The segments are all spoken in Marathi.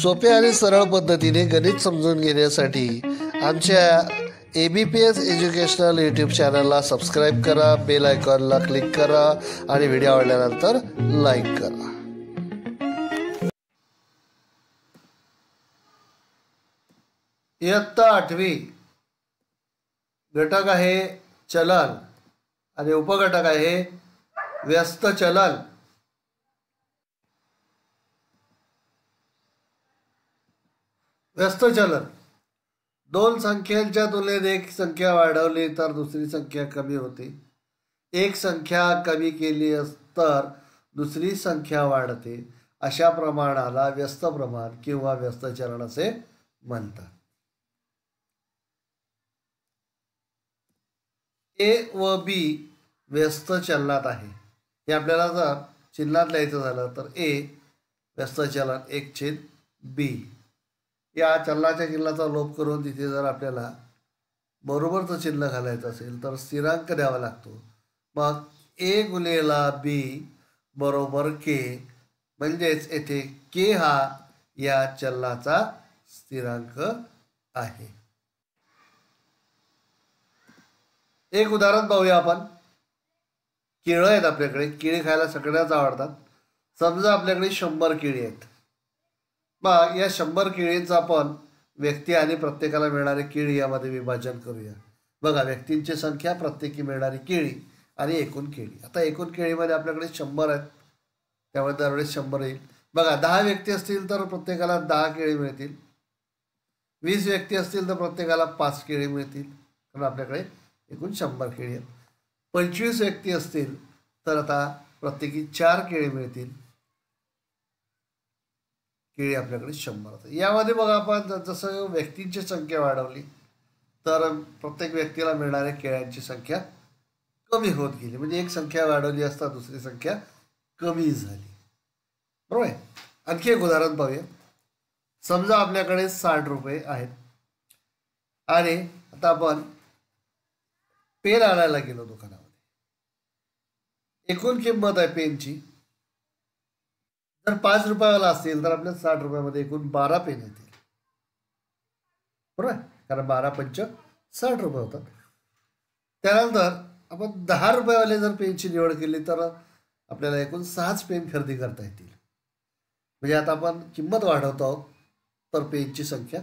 सोप्या आणि सरळ पद्धतीने गणित समजून घेण्यासाठी आमच्या A B P S educational YouTube चॅनलला सबस्क्राईब करा बेल आयकॉनला क्लिक करा आणि व्हिडिओ आवडल्यानंतर लाईक करा इयत्ता आठवी घटक आहे चलन आणि उपघटक आहे व्यस्त चलन व्यस्त चलन दोन संख्यांच्या तुलनेत एक संख्या वाढवली तर दुसरी संख्या कमी होते एक संख्या कमी केली तर दुसरी संख्या वाढते अशा प्रमाणाला व्यस्त प्रमाण किंवा व्यस्त चलन असे म्हणतात ए व बी व्यस्त चलनात आहे हे आपल्याला जर चिन्हात लिहायचं झालं तर ए व्यस्त चलन एक छेद बी या चल्लाच्या चिल्लाचा लोप करून तिथे जर आपल्याला बरोबरचं चिन्ह घालायचं असेल तर स्थिरांक द्यावा लागतो मग ए गुलेला बी बरोबर के म्हणजेच येथे के हा या चल्लाचा स्थिरांक आहे एक उदाहरण पाहूया आपण केळं आहेत आपल्याकडे केळी खायला सगळ्याच आवडतात समजा आपल्याकडे शंभर केळी आहेत मग या शंभर केळींचा आपण व्यक्ती आणि प्रत्येकाला मिळणारी केळी यामध्ये विभाजन करूया बघा व्यक्तींची संख्या प्रत्येकी मिळणारी केळी आणि एकूण केळी आता एकूण केळीमध्ये आपल्याकडे शंभर आहेत त्यामुळे दरवेळेस शंभर येईल बघा दहा व्यक्ती असतील तर प्रत्येकाला दहा केळी मिळतील वीस व्यक्ती असतील तर प्रत्येकाला पाच केळी मिळतील कारण आपल्याकडे एकूण शंभर केळी आहेत पंचवीस व्यक्ती असतील तर आता प्रत्येकी चार केळी मिळतील केळी आपल्याकडे शंभर होतात यामध्ये बघा आपण जसं व्यक्तींची संख्या वाढवली तर प्रत्येक व्यक्तीला मिळणाऱ्या केळ्यांची संख्या कमी होत गेली म्हणजे एक संख्या वाढवली असता दुसरी संख्या कमी झाली बरोबर आहे आणखी एक उदाहरण पाहूया समजा आपल्याकडे साठ रुपये आहेत आणि आता आपण पेन आणायला गेलो दुकानामध्ये एकूण किंमत आहे पेनची जर पाच रुपयाला असेल तर आपल्या साठ रुपयामध्ये एकूण बारा पेन येतील बरोबर कारण बारा पंच साठ रुपये होतात त्यानंतर आपण दहा रुपयावाले जर पेनची निवड केली तर आपल्याला एकूण सहाच पेन खरेदी करता येतील म्हणजे आता आपण किंमत वाढवतो आहोत तर पेनची संख्या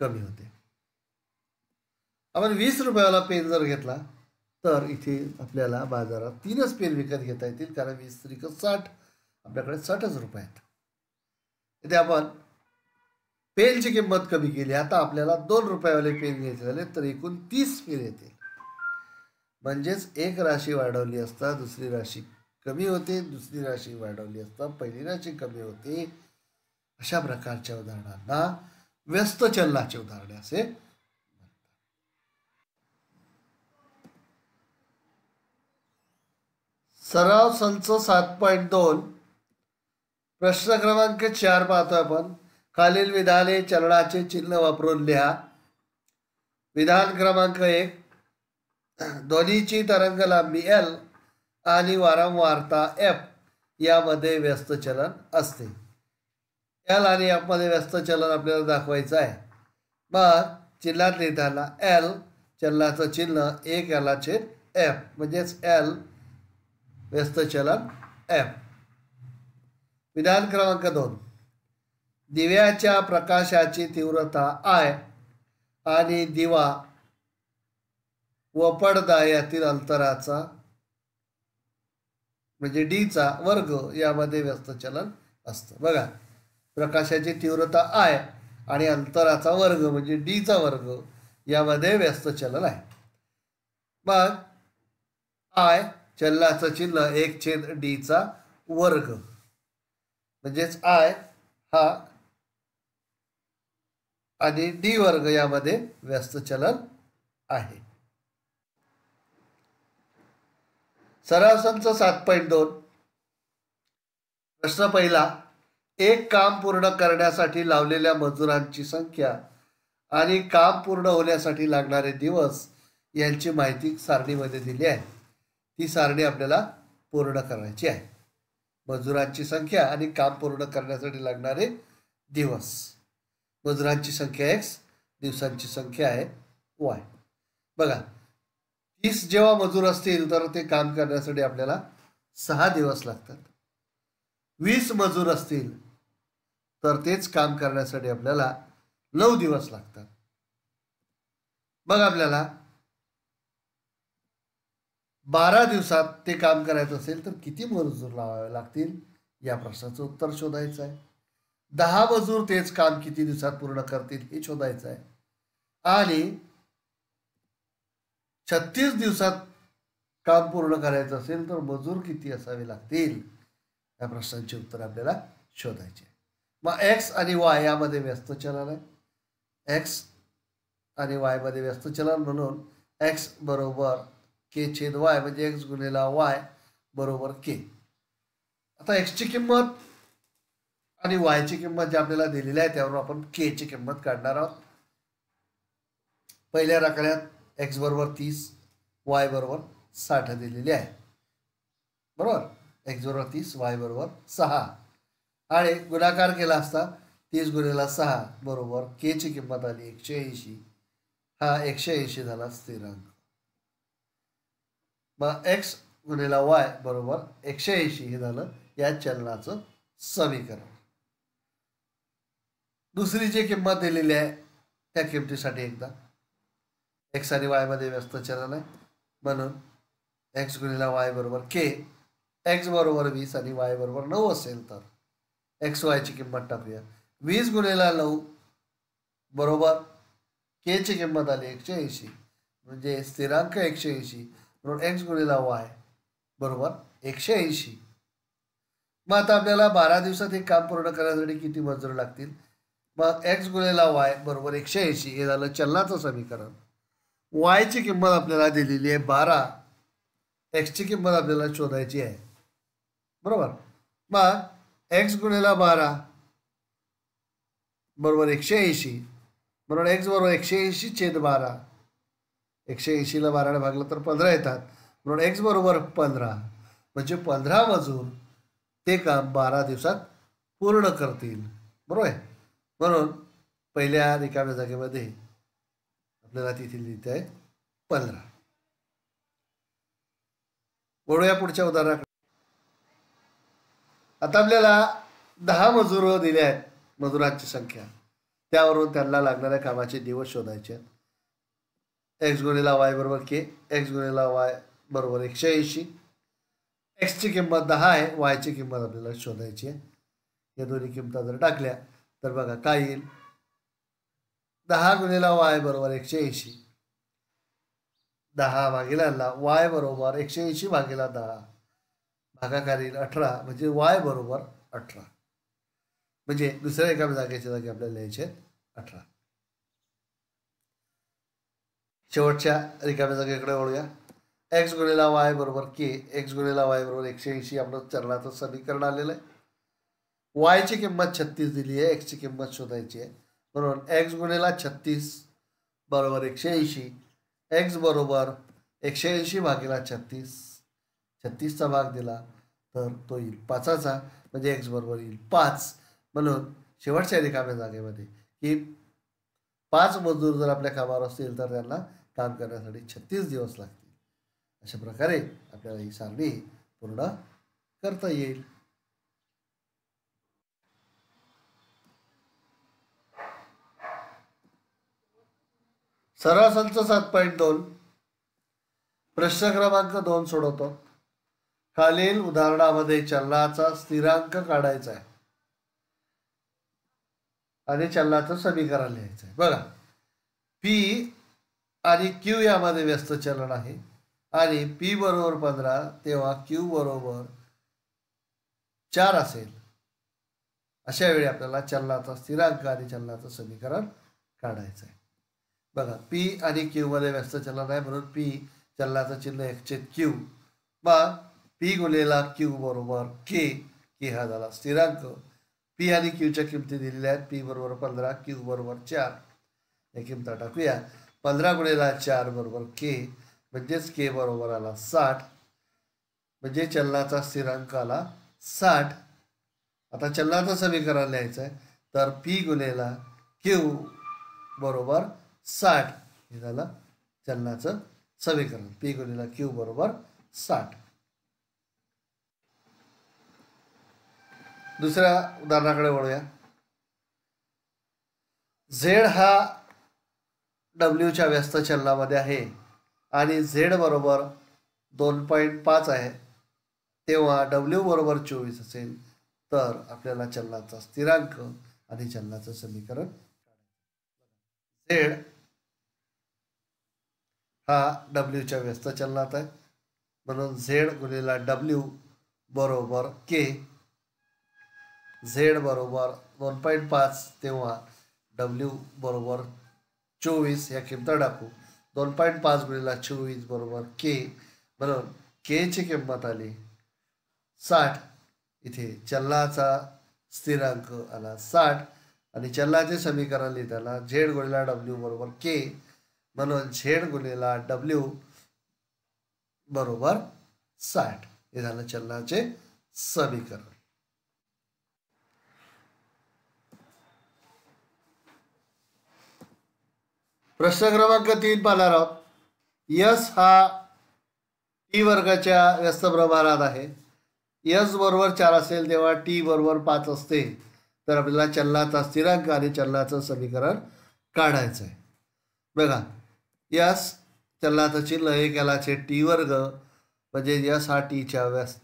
कमी होते आपण वीस रुपयाला पेन जर घेतला तर इथे आपल्याला बाजारात तीनच पेन विकत घेता येतील कारण वीस त्रिक साठ आपल्याकडे साठच रुपये आहेत इथे आपण पेनची किंमत कमी केली आता आपल्याला दोन रुपयावाले पेन घ्यायचे झाले तर एकूण तीस पेन येते म्हणजेच एक राशी वाढवली असता दुसरी राशी कमी होते दुसरी राशी वाढवली असता पहिली राशी कमी होते अशा प्रकारच्या उदाहरणांना व्यस्त चलनाचे उदाहरणे असे सराव संच सात पॉईंट दोन प्रश्न क्रमांक चार पाहतो आपण खालील विधाने चलनाचे चिन्ह वापरून लिहा विधान क्रमांक एक ध्वनीची लांबी एल आणि वारंवारता एफ यामध्ये व्यस्त चलन असते एल आणि एफमध्ये व्यस्त चलन आपल्याला दाखवायचं आहे मग चिन्हात लिहिताना एल चलनाचं चिन्ह एक एलाचे एफ म्हणजेच एल व्यस्त चलन एफ विधान क्रमांक दोन दिव्याच्या प्रकाशाची तीव्रता आय आणि दिवा व पडदा यातील अंतराचा म्हणजे डीचा वर्ग यामध्ये व्यस्त चलन असतं बघा प्रकाशाची तीव्रता आय आणि अंतराचा वर्ग म्हणजे डीचा वर्ग यामध्ये व्यस्त चलन आहे मग आय चलनाचं चिन्ह एक छेद डीचा वर्ग म्हणजेच आय हा आणि डी वर्ग यामध्ये व्यस्त चलन आहे सरासनचं सात पॉईंट दोन प्रश्न पहिला एक काम पूर्ण करण्यासाठी लावलेल्या मजुरांची संख्या आणि काम पूर्ण होण्यासाठी लागणारे दिवस यांची माहिती सारणीमध्ये दिली आहे ती सारणी आपल्याला पूर्ण करायची आहे मजुरांची संख्या आणि काम पूर्ण करण्यासाठी लागणारे दिवस मजुरांची संख्या एक्स दिवसांची संख्या आहे वाय बघा तीस जेव्हा मजूर असतील तर ते काम करण्यासाठी आपल्याला सहा दिवस लागतात वीस मजूर असतील तर तेच काम करण्यासाठी आपल्याला नऊ दिवस लागतात मग आपल्याला बारा दिवसात ते काम करायचं असेल तर किती मजूर लावावे लागतील या प्रश्नाचं उत्तर शोधायचं आहे दहा मजूर तेच काम किती दिवसात पूर्ण करतील हे शोधायचं आहे आणि छत्तीस दिवसात काम पूर्ण करायचं असेल तर मजूर किती असावे लागतील या प्रश्नांची उत्तर आपल्याला शोधायचे मग एक्स आणि वाय यामध्ये व्यस्त चलन आहे एक्स आणि वायमध्ये व्यस्त चलन म्हणून एक्स बरोबर के छेद वाय म्हणजे एक्स गुन्हेला वाय बरोबर के आता एक्सची किंमत आणि वायची किंमत जी आपल्याला दिलेली आहे त्यावर आपण के ची किंमत काढणार आहोत पहिल्या राखड्यात एक्स बरोबर तीस वाय बरोबर साठ दिलेली आहे बरोबर एक्स बरोबर तीस वाय बरोबर सहा आणि गुणाकार केला असता तीस गुन्हेला सहा बरोबर के ची किंमत आली एकशे ऐंशी हा एकशे ऐंशी झाला स्थिरांक मग एक्स गुणिला वाय बरोबर एकशे ऐंशी हे झालं या चलनाचं समीकरण दुसरी जी किंमत दिलेली आहे त्या किमतीसाठी एकदा एक्स आणि वायमध्ये व्यस्त चलन आहे म्हणून एक्स गुणिला वाय बरोबर के एक्स बरोबर वीस आणि वाय बरोबर नऊ असेल तर एक्स वायची किंमत टाकूया वीस गुणिला नऊ बरोबर के ची किंमत आली एकशे ऐंशी म्हणजे स्थिरांक एकशे ऐंशी म्हणून एक्स गुणिला वाय बरोबर एकशे ऐंशी मग आता आपल्याला बारा दिवसात हे काम पूर्ण करण्यासाठी किती मजूर लागतील मग एक्स गुणिला वाय बरोबर एकशे ऐंशी हे झालं चलनाचं समीकरण वायची किंमत आपल्याला दिलेली आहे बारा एक्सची किंमत आपल्याला शोधायची आहे बरोबर मग एक्स गुणिला बारा बरोबर एकशे ऐंशी बरोबर एक्स बरोबर एकशे ऐंशी छेद बारा एकशे ऐंशीला बाराने भागलं तर पंधरा येतात म्हणून एक्स बरोबर पंधरा म्हणजे पंधरा मजूर ते काम बारा दिवसात पूर्ण करतील बरोबर आहे म्हणून पहिल्या रिकाम्या जागेमध्ये आपल्याला तिथे लिहित आहे पंधरा बोलूया पुढच्या उदाहरणाकडे आता आपल्याला दहा मजूर दिल्या आहेत मजुरांची संख्या त्यावरून त्यांना लागणाऱ्या कामाचे दिवस शोधायचे आहेत एक्स गुणिला वाय बरोबर के एक्स गुणिला वाय बरोबर एकशे ऐंशी एक्सची किंमत दहा आहे वायची किंमत आपल्याला शोधायची आहे या दोन्ही किंमता जर टाकल्या तर बघा काय येईल दहा गुणिला वाय बरोबर एकशे ऐंशी दहा भागेला वाय बरोबर एकशे ऐंशी भागेला दहा भागाकार येईल अठरा म्हणजे वाय बरोबर अठरा म्हणजे दुसऱ्या एका जागेच्या जागी आपल्याला लिहायचे अठरा शेवटच्या रिकाम्या जागेकडे वळूया एक्स गुणिला वाय बरोबर के एक्स गुणिला वाय बरोबर एकशे ऐंशी आपलं चरणाचं समीकरण आलेलं आहे वायची किंमत छत्तीस दिली आहे एक्सची किंमत शोधायची आहे बरोबर एक्स गुणिला छत्तीस बरोबर एकशे ऐंशी एक्स बरोबर एकशे ऐंशी भागेला छत्तीस छत्तीसचा भाग दिला तर तो येईल पाचाचा म्हणजे एक्स बरोबर येईल पाच म्हणून शेवटच्या रिकाम्या जागेमध्ये की पाच मजदूर जर आपल्या कामावर असतील तर त्यांना काम करण्यासाठी छत्तीस दिवस लागतील अशा प्रकारे आपल्याला ही सारणी पूर्ण करता येईल सरळ संच सात पॉईंट दोन प्रश्न क्रमांक दोन सोडवतो खालील उदाहरणामध्ये चलनाचा स्थिरांक काढायचा आहे आणि चलनाचं समीकरण लिहायचं आहे बघा पी आणि क्यू यामध्ये व्यस्त चलन आहे आणि पी बरोबर पंधरा तेव्हा क्यू बरोबर चार असेल अशा वेळी आपल्याला चलनाचा स्थिरांक आणि चलनाचं समीकरण काढायचं आहे बघा पी आणि क्यूमध्ये व्यस्त चलन आहे बरोबर पी चलनाचं चिन्ह एकछेद क्यू मग पी गुलेला क्यू बरोबर के के हा झाला स्थिरांक पी आणि क्यूच्या किमती दिलेल्या आहेत पी बरोबर पंधरा क्यू बरोबर चार हे किमता टाकूया पंधरा गुणेला चार बरोबर के म्हणजेच के बरोबर आला साठ म्हणजे चलनाचा स्थिरांक आला साठ आता चलनाचं समीकरण लिहायचं आहे तर पी गुन्हेला क्यू बरोबर साठ हे झालं चलनाचं समीकरण पी गुन्हेला क्यू बरोबर साठ दुसऱ्या उदाहरणाकडे वळूया झेड हा डब्ल्यूच्या व्यस्त चलनामध्ये आहे आणि झेड बरोबर दोन पॉईंट पाच आहे तेव्हा डब्ल्यू बरोबर चोवीस असेल तर आपल्याला चलनाचा स्थिरांक आणि चलनाचं समीकरण झेड हा डब्ल्यूच्या व्यस्त चलनात आहे म्हणून झेड गुणिला डब्ल्यू बरोबर के झेड बरोबर दोन पॉईंट पाच तेव्हा डब्ल्यू बरोबर चोवीस ह्या किंमत टाकू दोन पॉईंट पाच गुणिला चोवीस बरोबर के म्हणून केची किंमत आली साठ इथे चलनाचा स्थिरांक आला साठ आणि चलनाचे समीकरण लिहिताना झेड गुणिला डब्ल्यू बरोबर के म्हणून झेड गुणिला डब्ल्यू बरोबर साठ हे झालं चलनाचे समीकरण प्रश्न क्रमांक तीन पाहणार आहोत यस हा टी वर्गाच्या व्यस्त प्रमाणात आहे यस बरोबर चार असेल तेव्हा टी बरोबर पाच असते तर आपल्याला चलनाचा स्थिरांक आणि चलनाचं समीकरण काढायचं आहे बघा यस चलनाचं चिन्ह हे टी वर्ग म्हणजे यस हा टीच्या व्यस्त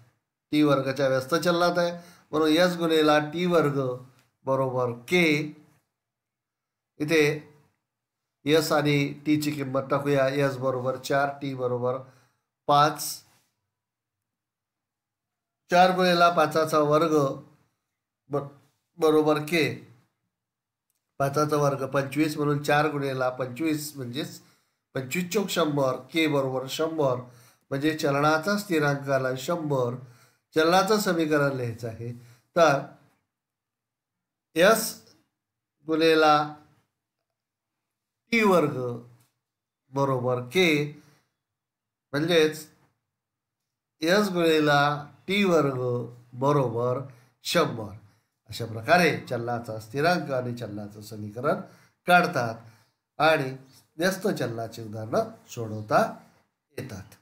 टी वर्गाच्या व्यस्त चलनात आहे म्हणून यस गुन्हेला टी वर्ग बरोबर के इथे यस आणि टीची किंमत टाकूया यस बरोबर चार टी बरोबर पाच चार वेळेला पाचाचा वर्ग बरोबर के पाचाचा वर्ग पंचवीस म्हणून चार गुणेला पंचवीस म्हणजेच पंचवीस चौक शंभर के बरोबर शंभर म्हणजे चलनाचा स्थिरांकाला शंभर चलनाचं समीकरण लिहायचं आहे तर यस गुणेला टी वर्ग बरोबर के म्हणजेच एस वेळेला टी वर्ग बरोबर शंभर अशा प्रकारे चलनाचा स्थिरांक आणि चलनाचं समीकरण काढतात आणि व्यस्त चलनाची उदाहरणं सोडवता येतात